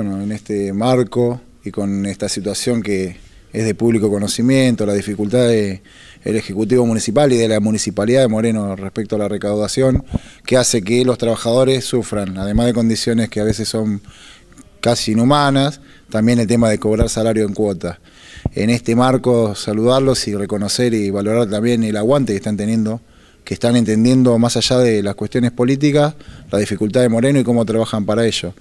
Bueno, en este marco y con esta situación que es de público conocimiento, la dificultad del Ejecutivo Municipal y de la Municipalidad de Moreno respecto a la recaudación, que hace que los trabajadores sufran, además de condiciones que a veces son casi inhumanas, también el tema de cobrar salario en cuota. En este marco, saludarlos y reconocer y valorar también el aguante que están teniendo que están entendiendo más allá de las cuestiones políticas la dificultad de Moreno y cómo trabajan para ello.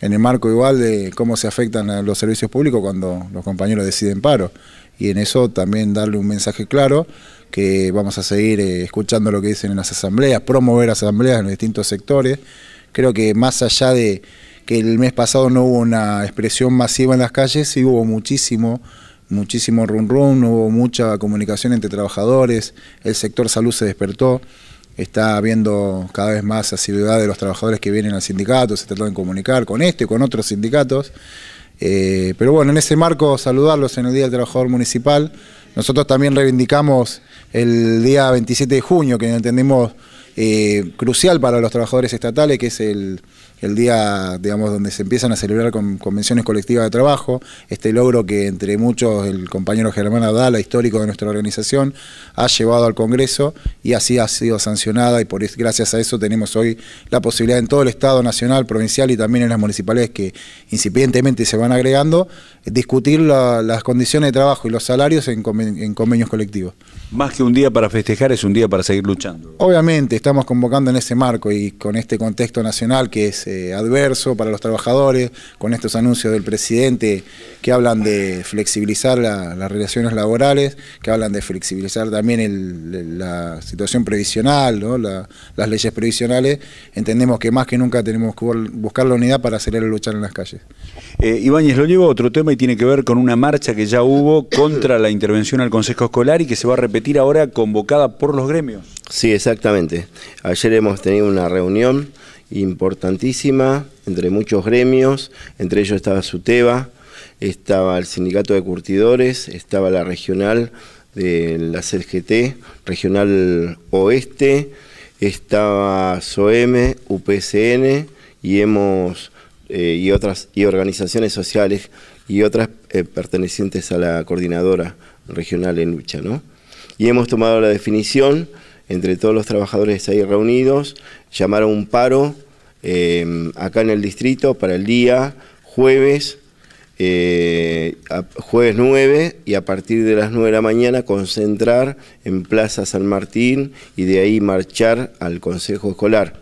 En el marco igual de cómo se afectan a los servicios públicos cuando los compañeros deciden paro. Y en eso también darle un mensaje claro que vamos a seguir eh, escuchando lo que dicen en las asambleas, promover asambleas en los distintos sectores. Creo que más allá de que el mes pasado no hubo una expresión masiva en las calles, sí hubo muchísimo muchísimo run run, hubo mucha comunicación entre trabajadores, el sector salud se despertó, está habiendo cada vez más asiduidad de los trabajadores que vienen al sindicato, se tratan de comunicar con este y con otros sindicatos. Eh, pero bueno, en ese marco saludarlos en el Día del Trabajador Municipal. Nosotros también reivindicamos el día 27 de junio, que entendemos eh, crucial para los trabajadores estatales, que es el, día, digamos, donde se empiezan a celebrar convenciones colectivas de trabajo, este logro que entre muchos el compañero Germán Adala, histórico de nuestra organización, ha llevado al Congreso y así ha sido sancionada y por gracias a eso tenemos hoy la posibilidad en todo el Estado nacional, provincial y también en las municipales que incipientemente se van agregando, discutir las condiciones de trabajo y los salarios en convenciones en, convenios colectivos. Más que un día para festejar, es un día para seguir luchando. Obviamente, estamos convocando en ese marco y con este contexto nacional que es eh, adverso para los trabajadores, con estos anuncios del presidente que hablan de flexibilizar las relaciones laborales, que hablan de flexibilizar también la situación previsional, las leyes previsionales, entendemos que más que nunca tenemos que buscar la unidad para acelerar y luchar en las calles. Eh, Ibáñez, lo llevo a otro tema y tiene que ver con una marcha que ya hubo contra la intervención al Consejo Escolar y que se va a repetir ahora convocada por los gremios. Sí, exactamente. Ayer hemos tenido una reunión importantísima entre muchos gremios, entre ellos estaba SUTEBA, estaba el Sindicato de Curtidores, estaba la regional de la CGT, regional oeste, estaba SOEM, UPCN y hemos eh, y otras y organizaciones sociales y otras eh, pertenecientes a la coordinadora regional en lucha. ¿no? Y hemos tomado la definición, entre todos los trabajadores ahí reunidos, llamar a un paro eh, acá en el distrito para el día jueves, eh, jueves 9 y a partir de las 9 de la mañana concentrar en Plaza San Martín y de ahí marchar al Consejo Escolar.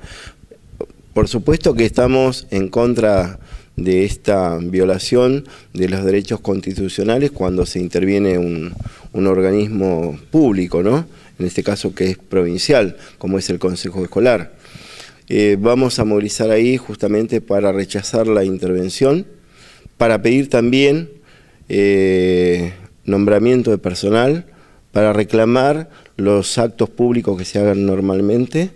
Por supuesto que estamos en contra de esta violación de los derechos constitucionales cuando se interviene un, organismo público, ¿no? en este caso que es provincial, como es el Consejo Escolar. Eh, vamos a movilizar ahí justamente para rechazar la intervención, para pedir también eh, nombramiento de personal, para reclamar los actos públicos que se hagan normalmente,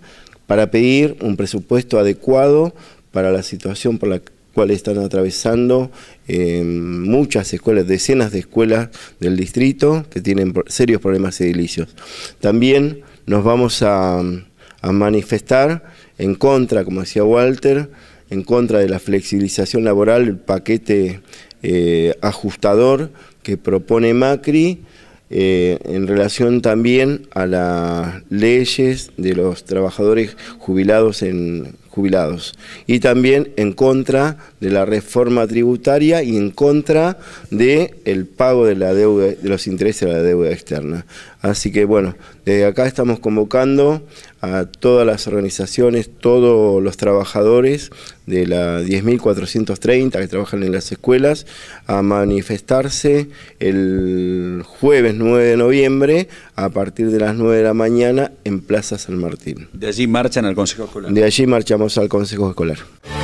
para pedir un presupuesto adecuado para la situación por la que están atravesando eh, muchas escuelas, decenas de escuelas del distrito que tienen serios problemas edilicios. También nos vamos a, manifestar en contra, como decía Walter, en contra de la flexibilización laboral, el paquete eh, ajustador que propone Macri, eh, en relación también a las leyes de los trabajadores jubilados en y también en contra de la reforma tributaria y en contra del el pago de la deuda, de los intereses de la deuda externa. Así que bueno, desde acá estamos convocando a todas las organizaciones, todos los trabajadores de las 10.430 que trabajan en las escuelas a manifestarse el jueves 9 de noviembre a partir de las 9 de la mañana en Plaza San Martín. De allí marchan al Consejo Escolar. De allí marchamos al Consejo Escolar.